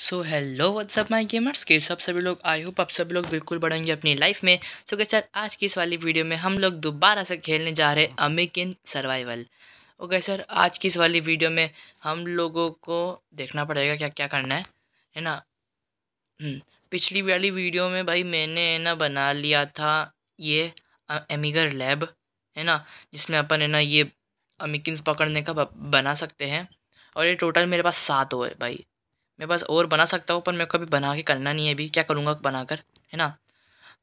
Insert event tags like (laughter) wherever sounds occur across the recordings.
so hello what's up my gamers के सब सभी लोग आई होप आप सभी लोग बिल्कुल बढ़ेंगे अपनी लाइफ में सो क्या सर आज की इस वाली वीडियो में हम लोग दोबारा से खेलने जा रहे हैं अमेकिन सर्वाइवल ओके सर आज की इस वाली वीडियो में हम लोगों को देखना पड़ेगा क्या क्या करना है है ना हम्म, पिछली वाली वीडियो में भाई मैंने है ना बना लिया था ये एमिगर लैब है ना जिसमें अपन है ना ये अमिकिन्स पकड़ने का बना सकते हैं और ये टोटल मेरे पास सात हो है भाई मैं पास और बना सकता हूँ पर मेरे को अभी बना के करना नहीं है अभी क्या करूँगा बनाकर है ना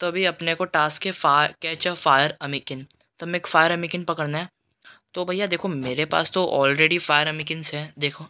तो अभी अपने को टास्क है फायर कैच अ फायर अमिकिन तो मैं एक फायर अमिकिन पकड़ना है तो भैया देखो मेरे पास तो ऑलरेडी फायर अमिकिनस है देखो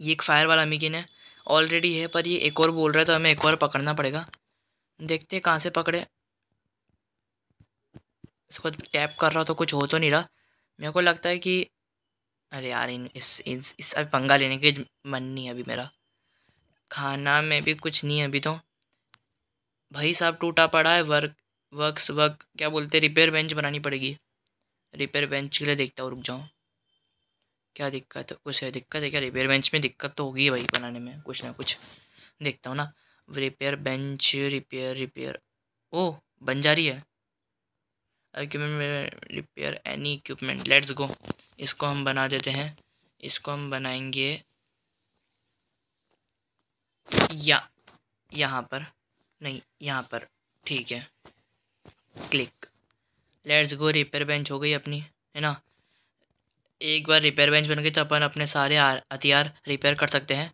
ये एक फायर वाला अमिकिन है ऑलरेडी है पर ये एक और बोल रहा है तो हमें एक और पकड़ना पड़ेगा देखते हैं कहाँ से पकड़े इसको टैप कर रहा तो कुछ हो तो नहीं रहा मेरे को लगता है कि अरे यार इन इस इस, इस अब पंगा लेने के मन नहीं है अभी मेरा खाना में भी कुछ नहीं है अभी तो भाई साहब टूटा पड़ा है वर्क वर्क्स वर्क क्या बोलते रिपेयर बेंच बनानी पड़ेगी रिपेयर बेंच के लिए देखता हूँ रुक जाऊँ क्या दिक्कत है कुछ है दिक्कत है क्या रिपेयर बेंच में दिक्कत तो होगी भाई बनाने में कुछ ना कुछ देखता हूँ ना रिपेयर बेंच रिपेयर रिपेयर ओ बन जा रही है इक्विपमेंट में repair any equipment let's go इसको हम बना देते हैं इसको हम बनाएंगे या यहाँ पर नहीं यहाँ पर ठीक है click let's go repair bench हो गई अपनी है ना एक बार रिपेयर बेंच बन गई तो अपन अपने सारे हथियार रिपेयर कर सकते हैं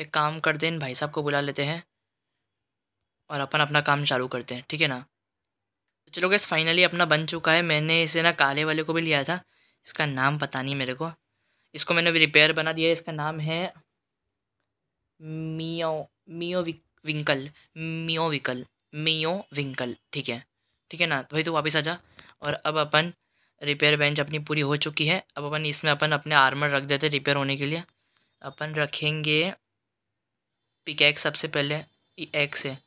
एक काम करते हैं भाई साहब को बुला लेते हैं और अपन अपना काम चालू करते हैं ठीक है ना तो चलो गैस फाइनली अपना बन चुका है मैंने इसे ना काले वाले को भी लिया था इसका नाम पता नहीं मेरे को इसको मैंने अभी रिपेयर बना दिया है इसका नाम है मियो मियो विक, विंकल मियो विकल मियो विंकल ठीक है ठीक है ना तो भाई तो वापस आ जा और अब अपन रिपेयर बेंच अपनी पूरी हो चुकी है अब अपन इसमें अपन अपने आर्मर रख देते रिपेयर होने के लिए अपन रखेंगे पिकैक्स सबसे पहले एक्स है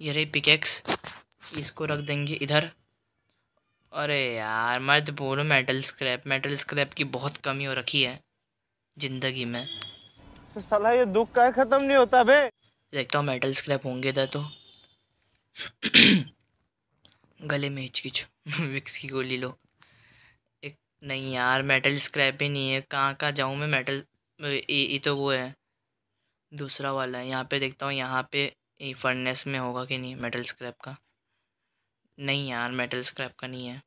ये रही पिकैक्स इसको रख देंगे इधर अरे यार मैं तो बोलूँ मेटल स्क्रैप मेटल स्क्रैप की बहुत कमी हो रखी है ज़िंदगी में तो साला ये दुख का ख़त्म नहीं होता बे देखता हूँ मेटल स्क्रैप होंगे इधर तो (clears throat) गले में हिचकिच (laughs) विक्स की गोली लो एक नहीं यार मेटल स्क्रैप ही नहीं है कहाँ कहाँ जाऊँ मैं मेटल ये तो वो है दूसरा वाला है यहाँ पे देखता हूँ यहाँ पे फर्नेस में होगा कि नहीं मेटल स्क्रैप का नहीं यार मेटल स्क्रैप का नहीं है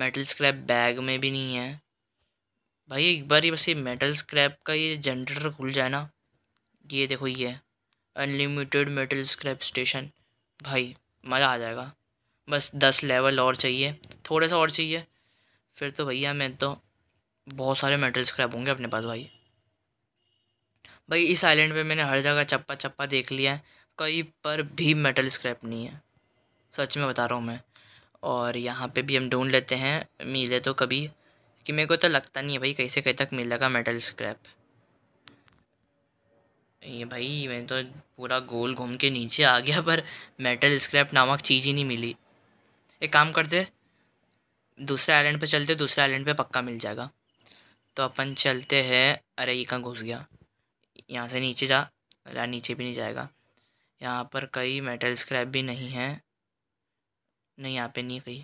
मेटल स्क्रैप बैग में भी नहीं है भाई एक बार ये बस ये मेटल स्क्रैप का ये जनरेटर खुल जाए ना ये देखो ये अनलिमिटेड मेटल स्क्रैप स्टेशन भाई मज़ा आ जाएगा बस दस लेवल और चाहिए थोड़ा सा और चाहिए फिर तो भैया मैं तो बहुत सारे मेटल स्क्रैप होंगे अपने पास भाई भाई इस आइलैंड पे मैंने हर जगह चप्पा चप्पा देख लिया है कहीं पर भी मेटल स्क्रैप नहीं है सच में बता रहा हूँ मैं और यहाँ पे भी हम ढूंढ लेते हैं मिले तो कभी कि मेरे को तो लगता नहीं है भाई कैसे कहीं तक मिलेगा मेटल स्क्रैप ये भाई मैं तो पूरा गोल घूम के नीचे आ गया पर मेटल स्क्रैप नामक चीज़ ही नहीं मिली एक काम करते दूसरे आइलैंड पे चलते दूसरे आइलैंड पे पक्का मिल जाएगा तो अपन चलते हैं अरे ये कहाँ घुस गया यहाँ से नीचे जा या नीचे भी नहीं जाएगा यहाँ पर कई मेटल स्क्रैप भी नहीं है नहीं यहाँ पे नहीं कहीं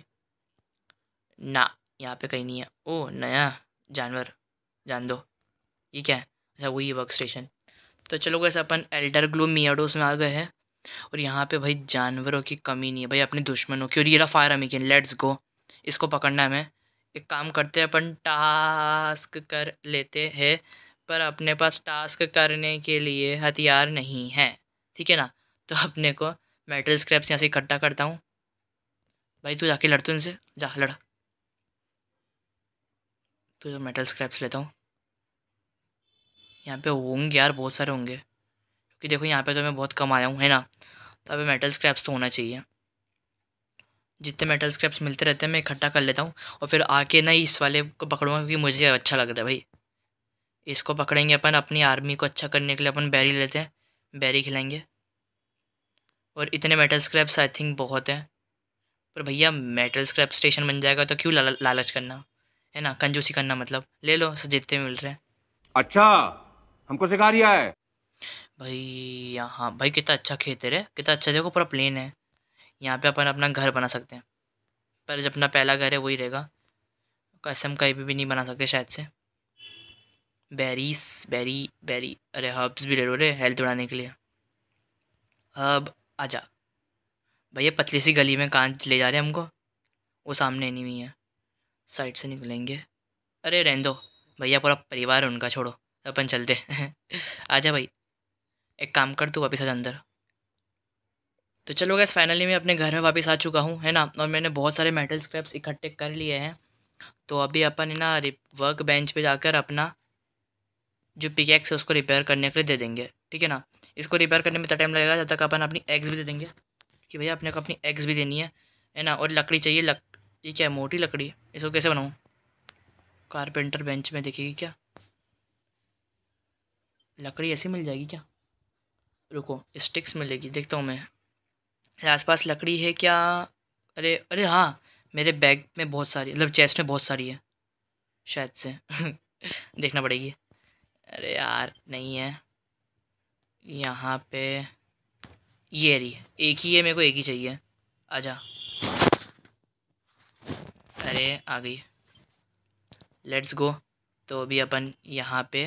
ना यहाँ पे कहीं नहीं है ओ नया जानवर जान दो ये क्या है अच्छा वही वर्क स्टेशन तो चलो वैसे अपन एल्डर ग्लो मियाडोस में आ गए हैं और यहाँ पे भाई जानवरों की कमी नहीं है भाई अपने दुश्मनों की और ये रहा फायर अमीकिन लेट्स गो इसको पकड़ना है हमें एक काम करते हैं अपन टास्क कर लेते हैं पर अपने पास टास्क करने के लिए हथियार नहीं है ठीक है ना तो अपने को मेटल स्क्रैप्स यहाँ से इकट्ठा करता हूँ भाई तू जाके लड़ तू इनसे जा लड़ा तो जो मेटल स्क्रैप्स लेता हूँ यहाँ पे होंगे यार बहुत सारे होंगे क्योंकि देखो यहाँ पे तो मैं बहुत कम आया हूँ है ना तो अभी मेटल स्क्रैप्स तो होना चाहिए जितने मेटल स्क्रैप्स मिलते रहते हैं मैं इकट्ठा कर लेता हूँ और फिर आके ना इस वाले को पकड़ूँगा क्योंकि मुझे अच्छा लग रहा है भाई इसको पकड़ेंगे अपन अपनी आर्मी को अच्छा करने के लिए अपन बैरी लेते हैं बैरी खिलाएंगे और इतने मेटल स्क्रैप्स आई थिंक बहुत हैं पर भैया मेटल स्क्रैप स्टेशन बन जाएगा तो क्यों ला, लालच करना है ना कंजूसी करना मतलब ले लो जितने मिल रहे हैं अच्छा हमको सिखा रिया है भाई यहाँ भाई कितना अच्छा खेत है रे कितना अच्छा देखो पूरा प्लेन है यहाँ पे अपन अपना घर बना सकते हैं पर जब अपना पहला घर है वही रहेगा कसम कहीं भी, भी नहीं बना सकते शायद से बेरीस बेरी बेरी अरे हर्ब्स भी ले लो रे हेल्थ बढ़ाने के लिए हर्ब आजा भैया पतली सी गली में कहाँ ले जा रहे हैं हमको वो सामने नहीं हुई है साइड से निकलेंगे अरे रहन दो भैया पूरा परिवार है उनका छोड़ो अपन चलते (laughs) आ जा भाई एक काम कर तू वापस आज अंदर तो चलो गैस फाइनली मैं अपने घर में वापस आ चुका हूँ है ना और मैंने बहुत सारे मेटल स्क्रैप्स इकट्ठे कर लिए हैं तो अभी अपन है ना वर्क बेंच पे जाकर अपना जो पिकैक्स है उसको रिपेयर करने के लिए दे देंगे ठीक है ना इसको रिपेयर करने में इतना टाइम लगेगा जब तक अपन अपनी एग्स भी दे देंगे कि भैया अपने को अपनी एग्स भी देनी है है ना और लकड़ी चाहिए लक ये क्या है मोटी लकड़ी है इसको कैसे बनाऊँ कारपेंटर बेंच में देखेगी क्या लकड़ी ऐसी मिल जाएगी क्या रुको स्टिक्स मिलेगी देखता हूँ मैं आसपास लकड़ी है क्या अरे अरे हाँ मेरे बैग में बहुत सारी मतलब चेस्ट में बहुत सारी है शायद से (laughs) देखना पड़ेगी अरे यार नहीं है यहाँ पे ये रही एक ही है मेरे को एक ही चाहिए आजा अरे आ गई लेट्स गो तो अभी अपन यहाँ पे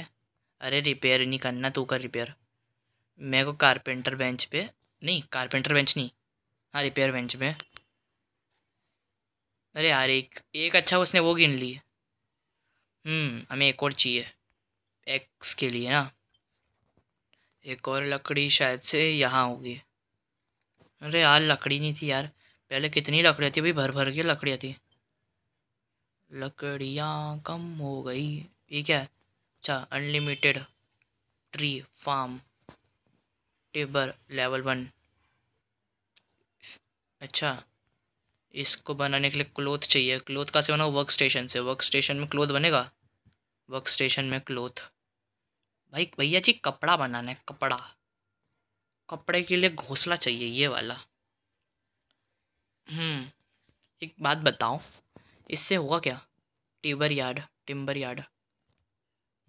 अरे रिपेयर नहीं करना तू कर रिपेयर मेरे को कारपेंटर बेंच पे नहीं कारपेंटर बेंच नहीं हाँ रिपेयर बेंच पे अरे यार एक एक अच्छा उसने वो गिन ली हम्म हमें एक और चाहिए एक्स के लिए ना एक और लकड़ी शायद से यहाँ होगी अरे यार लकड़ी नहीं थी यार पहले कितनी लकड़ियाँ थी भाई भर भर के लकड़ियाँ थी लकड़ियाँ कम हो गई ये क्या है अच्छा अनलिमिटेड ट्री फार्म टेबर लेवल वन अच्छा इसको बनाने के लिए क्लोथ चाहिए क्लोथ कहाँ से बना वर्क स्टेशन से वर्क स्टेशन में क्लोथ बनेगा वर्क स्टेशन में क्लोथ भाई भैया जी कपड़ा बनाना है कपड़ा कपड़े के लिए घोंसला चाहिए ये वाला हम्म एक बात बताओ इससे हुआ क्या timber yard timber yard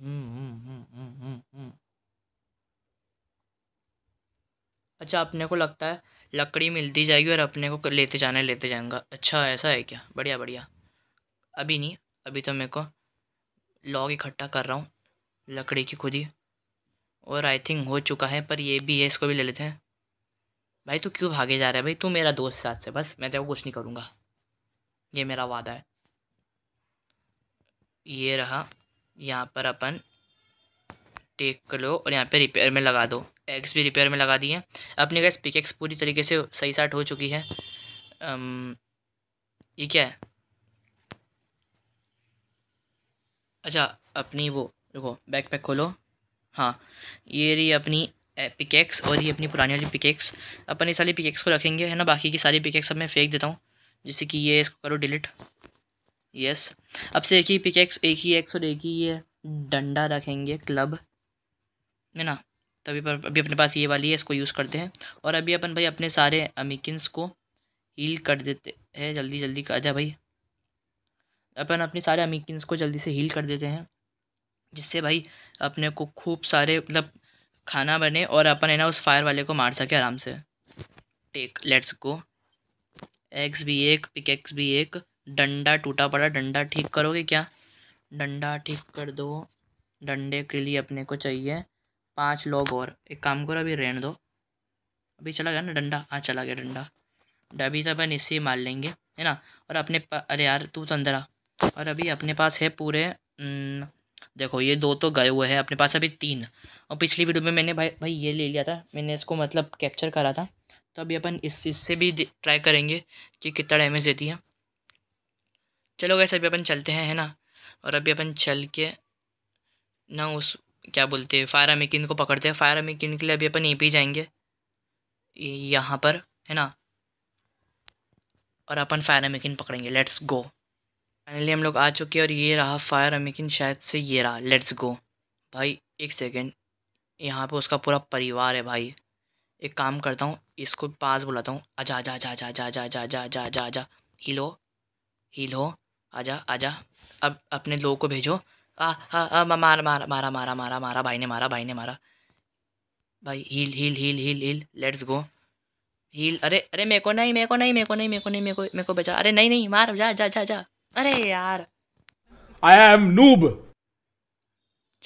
hmm, hmm, hmm, hmm अच्छा अपने को लगता है लकड़ी मिलती जाएगी और अपने को लेते जाने लेते जाऊंगा अच्छा ऐसा है क्या बढ़िया बढ़िया अभी नहीं अभी तो मेरे को लॉग इकट्ठा कर रहा हूँ लकड़ी की खुदी और आई थिंक हो चुका है पर ये भी है इसको भी ले लेते हैं भाई तू क्यों भागे जा रहा है भाई तू मेरा दोस्त साथ से बस मैं तेरे को कुछ नहीं करूँगा ये मेरा वादा है ये रहा यहाँ पर अपन टेक कर लो और यहाँ पे रिपेयर में लगा दो एग्स भी रिपेयर में लगा दिए अपने गैस पिकेक्स पूरी तरीके से सही साट हो चुकी है अम, ये क्या है अच्छा अपनी वो देखो बैक पैक खोलो हाँ ये रही अपनी पिकेक्स और ये अपनी पुरानी वाली पिकेक्स अपन इस वाली पिकेक्स को रखेंगे है ना बाकी की सारी पिकेक्स अब मैं फेंक देता हूँ जैसे कि ये इसको करो डिलीट यस अब से एक ही पिकेक्स एक ही एक्स और एक ही ये डंडा रखेंगे क्लब है ना तभी पर अभी अपने पास ये वाली है इसको यूज़ करते हैं और अभी अपन भाई अपने सारे अमिकिन्स को हील कर देते हैं जल्दी जल्दी आ जा भाई अपन अपने सारे अमिकिन्स को जल्दी से हील कर देते हैं जिससे भाई अपने को खूब सारे मतलब खाना बने और अपन है ना उस फायर वाले को मार सके आराम से टेक लेट्स गो एक्स भी एक एक्स भी एक डंडा टूटा पड़ा डंडा ठीक करोगे क्या डंडा ठीक कर दो डंडे के लिए अपने को चाहिए पांच लोग और एक काम करो अभी रहने दो अभी चला गया ना डंडा हाँ चला गया डंडा डबी तो अपन इसी मार लेंगे है ना और अपने अरे यार तू तो अंदर आ और अभी अपने पास है पूरे न, देखो ये दो तो गए हुए हैं अपने पास अभी तीन और पिछली वीडियो में मैंने भाई भाई ये ले लिया था मैंने इसको मतलब कैप्चर करा था तो अभी अपन इस इससे भी ट्राई करेंगे कि कितना डैमेज देती है चलो गए अभी अपन चलते हैं है ना और अभी अपन चल के ना उस क्या बोलते हैं फायर अमिकिन को पकड़ते हैं फायर अमिकिन के लिए अभी अपन ये पी जाएंगे यहाँ पर है ना और अपन फायर अमिकिन पकड़ेंगे लेट्स गो फाइनली हम लोग आ चुके हैं और ये रहा फायर अमेकिन शायद से ये रहा लेट्स गो भाई एक सेकेंड यहाँ पे उसका पूरा परिवार है भाई एक काम करता हूँ इसको पास बुलाता हूँ आजा जा जा जा जा जा जा जा जा आजा जा हीलो हीलो आजा आजा अब अपने लोगों को भेजो आ हा आ मारा मारा मारा मारा मारा मारा भाई ने मारा भाई ने मारा भाई heal heal heal heal heal let's go heal अरे अरे मेरे को नहीं मेरे को नहीं मेरे को नहीं मेरे को नहीं मेरे को मेरे को बचा अरे नहीं नहीं मार जा जा जा जा अरे यार आई एम नूब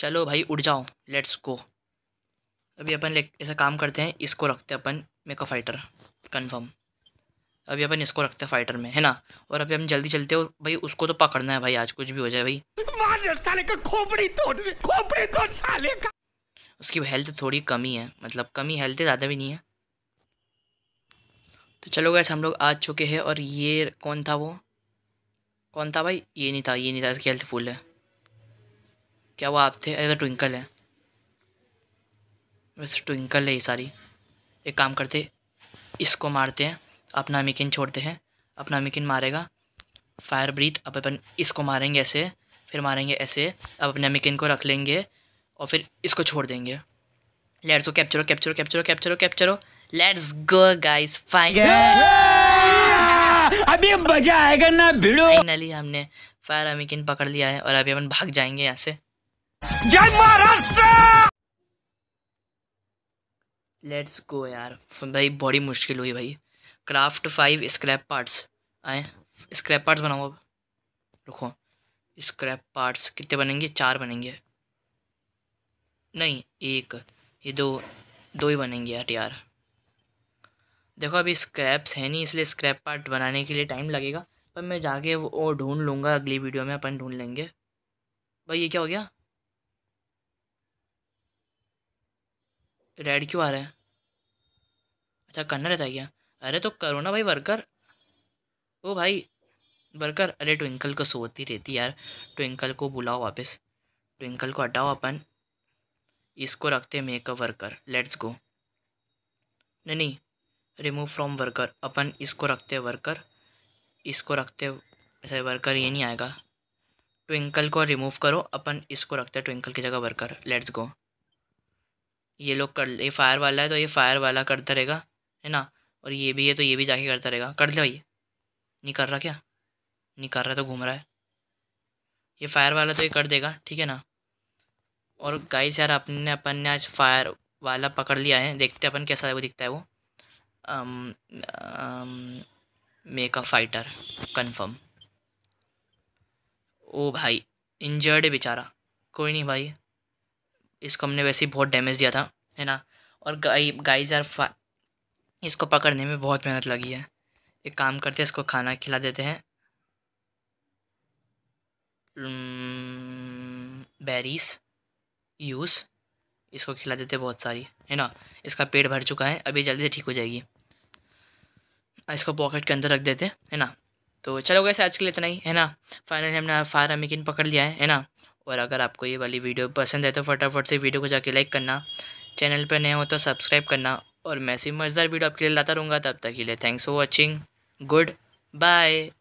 चलो भाई उड़ जाओ लेट्स गो अभी अपन ऐसा काम करते हैं इसको रखते हैं अपन मेकअप फाइटर कंफर्म अभी अपन इसको रखते हैं फाइटर में है ना और अभी हम जल्दी चलते हैं भाई उसको तो पकड़ना है भाई आज कुछ भी हो जाए भाई साले का खोपड़ी तोड़ खोपड़ी तोड़ साले का उसकी हेल्थ थोड़ी कमी है मतलब कमी हेल्थ ज़्यादा भी नहीं है तो चलो गए हम लोग आ चुके हैं और ये कौन था वो कौन था भाई ये नहीं था ये नहीं था इसकी हेल्थ फुल है क्या वो आप थे अरे ट्विंकल तो है बस ट्विंकल है ये सारी एक काम करते इसको मारते हैं अपना मिकिन छोड़ते हैं अपना मिकिन मारेगा फायर ब्रीथ अब अपन इसको मारेंगे ऐसे फिर मारेंगे ऐसे अब अपने मिकिन को रख लेंगे और फिर इसको छोड़ देंगे लेट्स गो कैप्चरो कैप्चरो कैप्चरो कैप्चरो कैप्चरो लेट्स गो गाइस फाइन अभी मजा आएगा ना भिड़ो फाइनली हमने फायर अमिकिन पकड़ लिया है और अभी अपन भाग जाएंगे यहाँ से जय महाराष्ट्र लेट्स गो यार भाई बड़ी मुश्किल हुई भाई क्राफ्ट फाइव स्क्रैप पार्ट्स आए स्क्रैप पार्ट्स बनाओ अब रुको स्क्रैप पार्ट्स कितने बनेंगे चार बनेंगे नहीं एक ये दो दो ही बनेंगे यार यार देखो अभी स्क्रैप्स है नहीं इसलिए स्क्रैप पार्ट बनाने के लिए टाइम लगेगा पर मैं जाके वो ढूंढ लूँगा अगली वीडियो में अपन ढूंढ लेंगे भाई ये क्या हो गया रेड क्यों आ रहा है अच्छा करना रहता है क्या अरे तो करो ना भाई वर्कर ओ भाई वर्कर अरे ट्विंकल को सोती रहती यार ट्विंकल को बुलाओ वापस ट्विंकल को हटाओ अपन इसको रखते मेकअप वर्कर लेट्स गो नहीं नहीं रिमूव फ्रॉम वर्कर अपन इसको रखते वर्कर इसको रखते ऐसे वर्कर अच्छा, ये नहीं आएगा ट्विंकल को रिमूव करो अपन इसको रखते हैं ट्विंकल की जगह वर्कर लेट्स गो ये लोग कर ये फायर वाला है तो ये फायर वाला करता रहेगा है ना और ये भी है तो ये भी जाके करता रहेगा कर ले भाई नहीं कर रहा क्या नहीं कर रहा तो घूम रहा है ये फायर वाला तो ये कर देगा ठीक है ना और गाइस यार अपने अपन ने आज फायर वाला पकड़ लिया है देखते अपन कैसा है वो दिखता है वो um, um, make a ओ भाई इंजर्ड है बेचारा कोई नहीं भाई इसको हमने वैसे ही बहुत डैमेज दिया था है ना और गाई गाइज यार इसको पकड़ने में बहुत मेहनत लगी है एक काम करते हैं इसको खाना खिला देते हैं बेरीज यूज़ इसको खिला देते बहुत सारी है ना इसका पेट भर चुका है अभी जल्दी से ठीक हो जाएगी इसको पॉकेट के अंदर रख देते है ना तो चलो वैसे आज के लिए इतना ही है ना फाइनली हमने फायर अमिकिन पकड़ लिया है है ना और अगर आपको ये वाली वीडियो पसंद है तो फटाफट से वीडियो को जाके लाइक करना चैनल पर नए हो तो सब्सक्राइब करना और मैं ऐसी मज़ेदार वीडियो आपके लिए लाता रहूँगा तब तक के लिए thanks for watching good bye